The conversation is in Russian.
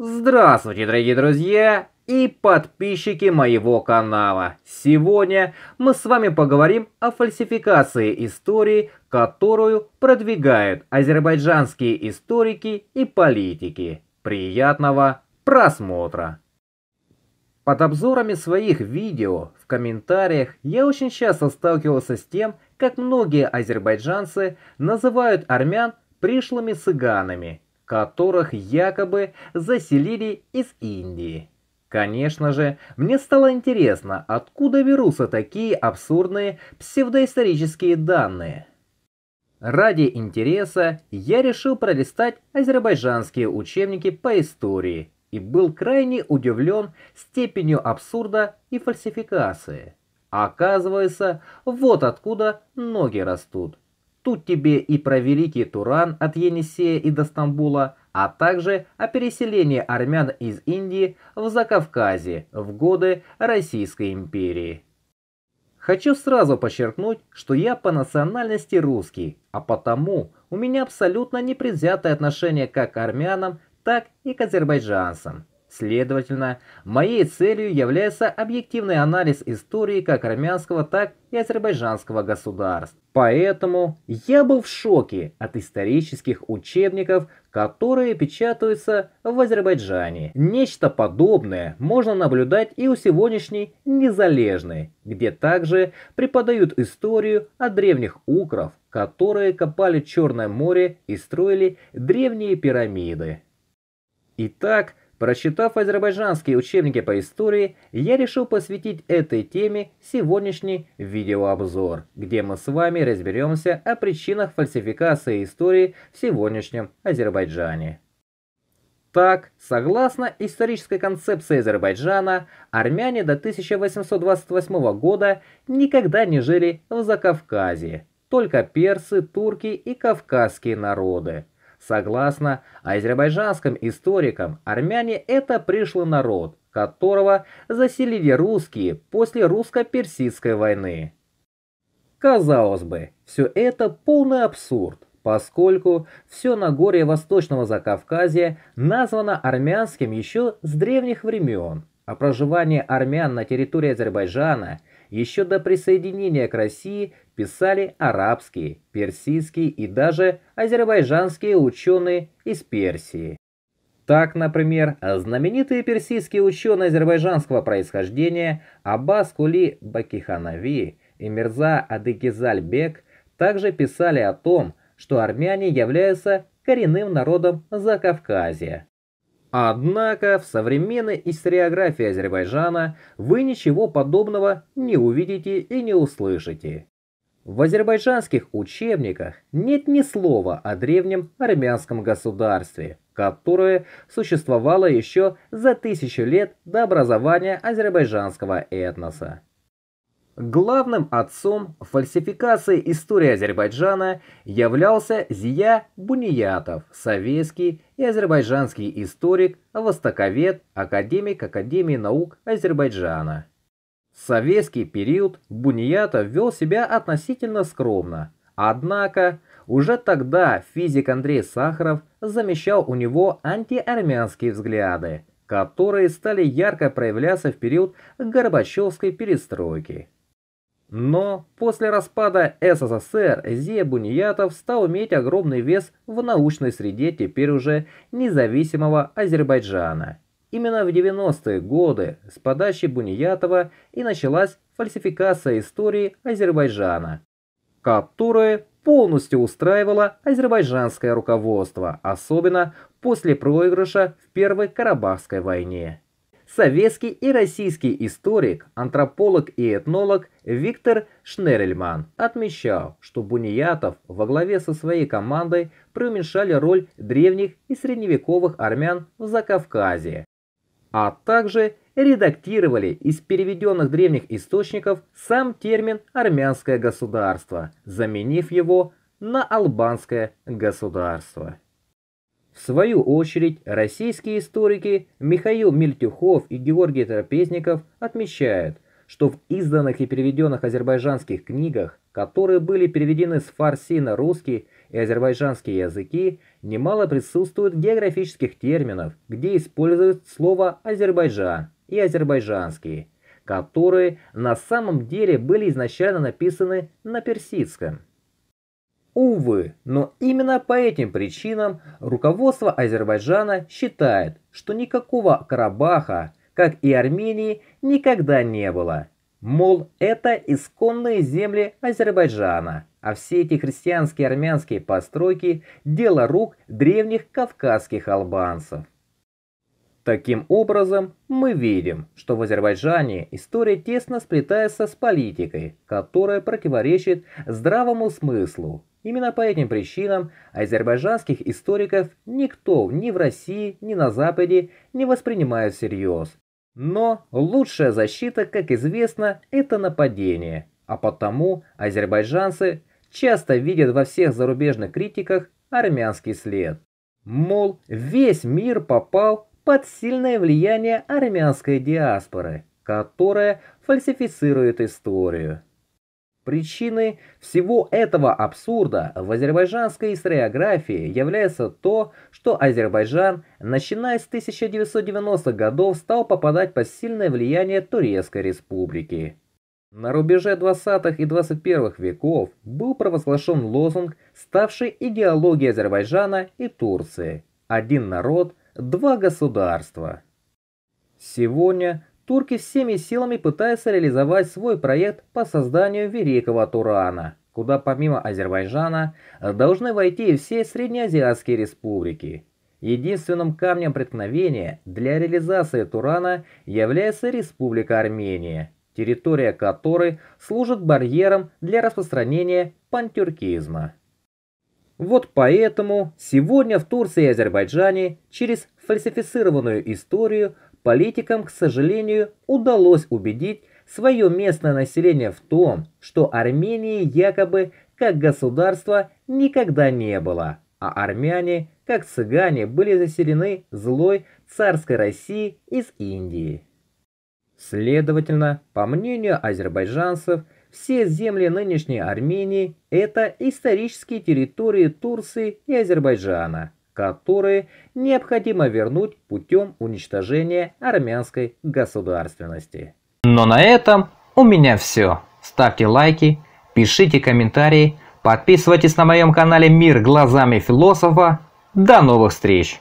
Здравствуйте, дорогие друзья и подписчики моего канала. Сегодня мы с вами поговорим о фальсификации истории, которую продвигают азербайджанские историки и политики. Приятного просмотра! Под обзорами своих видео в комментариях я очень часто сталкивался с тем, как многие азербайджанцы называют армян пришлыми цыганами которых якобы заселили из Индии. Конечно же, мне стало интересно, откуда берутся такие абсурдные псевдоисторические данные. Ради интереса я решил пролистать азербайджанские учебники по истории и был крайне удивлен степенью абсурда и фальсификации. Оказывается, вот откуда ноги растут. Тут тебе и про Великий Туран от Енисея и до Стамбула, а также о переселении армян из Индии в Закавказье в годы Российской империи. Хочу сразу подчеркнуть, что я по национальности русский, а потому у меня абсолютно непредвзятое отношение как к армянам, так и к азербайджанцам. Следовательно, моей целью является объективный анализ истории как армянского, так и азербайджанского государств. Поэтому я был в шоке от исторических учебников, которые печатаются в Азербайджане. Нечто подобное можно наблюдать и у сегодняшней Незалежной, где также преподают историю о древних укров, которые копали Черное море и строили древние пирамиды. Итак, Прочитав азербайджанские учебники по истории, я решил посвятить этой теме сегодняшний видеообзор, где мы с вами разберемся о причинах фальсификации истории в сегодняшнем Азербайджане. Так, согласно исторической концепции Азербайджана, армяне до 1828 года никогда не жили в Закавказье, только персы, турки и кавказские народы – Согласно азербайджанским историкам, армяне – это пришлый народ, которого заселили русские после русско-персидской войны. Казалось бы, все это полный абсурд, поскольку все Нагорье Восточного Закавказья названо армянским еще с древних времен, а проживание армян на территории Азербайджана еще до присоединения к России писали арабские, персидские и даже азербайджанские ученые из Персии. Так, например, знаменитый персидский ученый азербайджанского происхождения Аббас Кули Бакиханави и Мирза Адыгизаль также писали о том, что армяне являются коренным народом Закавказья. Однако в современной историографии Азербайджана вы ничего подобного не увидите и не услышите. В азербайджанских учебниках нет ни слова о древнем армянском государстве, которое существовало еще за тысячу лет до образования азербайджанского этноса. Главным отцом фальсификации истории Азербайджана являлся Зия Буниятов, советский и азербайджанский историк, востоковед, академик Академии наук Азербайджана. В советский период Бунията вел себя относительно скромно, однако уже тогда физик Андрей Сахаров замещал у него антиармянские взгляды, которые стали ярко проявляться в период Горбачевской перестройки. Но после распада СССР Зия Буниятов стал иметь огромный вес в научной среде теперь уже независимого Азербайджана – Именно в 90-е годы с подачи Буниятова и началась фальсификация истории Азербайджана, которая полностью устраивала азербайджанское руководство, особенно после проигрыша в Первой Карабахской войне. Советский и российский историк, антрополог и этнолог Виктор Шнерельман отмечал, что Буниятов во главе со своей командой преуменьшали роль древних и средневековых армян в Закавказье а также редактировали из переведенных древних источников сам термин «армянское государство», заменив его на «албанское государство». В свою очередь, российские историки Михаил Мельтюхов и Георгий Трапезников отмечают – что в изданных и переведенных азербайджанских книгах, которые были переведены с фарси на русский и азербайджанские языки, немало присутствует географических терминов, где используют слово «Азербайджан» и «азербайджанский», которые на самом деле были изначально написаны на персидском. Увы, но именно по этим причинам руководство Азербайджана считает, что никакого Карабаха как и Армении, никогда не было. Мол, это исконные земли Азербайджана, а все эти христианские армянские постройки – дело рук древних кавказских албанцев. Таким образом, мы видим, что в Азербайджане история тесно сплетается с политикой, которая противоречит здравому смыслу. Именно по этим причинам азербайджанских историков никто ни в России, ни на Западе не воспринимает всерьез, но лучшая защита, как известно, это нападение, а потому азербайджанцы часто видят во всех зарубежных критиках армянский след. Мол, весь мир попал под сильное влияние армянской диаспоры, которая фальсифицирует историю. Причиной всего этого абсурда в азербайджанской историографии является то, что Азербайджан, начиная с 1990-х годов, стал попадать под сильное влияние Турецкой республики. На рубеже 20-х и 21-х веков был провозглашен лозунг, ставший идеологией Азербайджана и Турции «Один народ, два государства». Сегодня турки всеми силами пытаются реализовать свой проект по созданию Великого Турана, куда помимо Азербайджана э, должны войти и все среднеазиатские республики. Единственным камнем преткновения для реализации Турана является Республика Армения, территория которой служит барьером для распространения пантюркизма. Вот поэтому сегодня в Турции и Азербайджане через фальсифицированную историю – политикам, к сожалению, удалось убедить свое местное население в том, что Армении якобы как государства никогда не было, а армяне, как цыгане, были заселены злой царской России из Индии. Следовательно, по мнению азербайджанцев, все земли нынешней Армении – это исторические территории Турции и Азербайджана – которые необходимо вернуть путем уничтожения армянской государственности. Но на этом у меня все. Ставьте лайки, пишите комментарии, подписывайтесь на моем канале «Мир глазами философа». До новых встреч!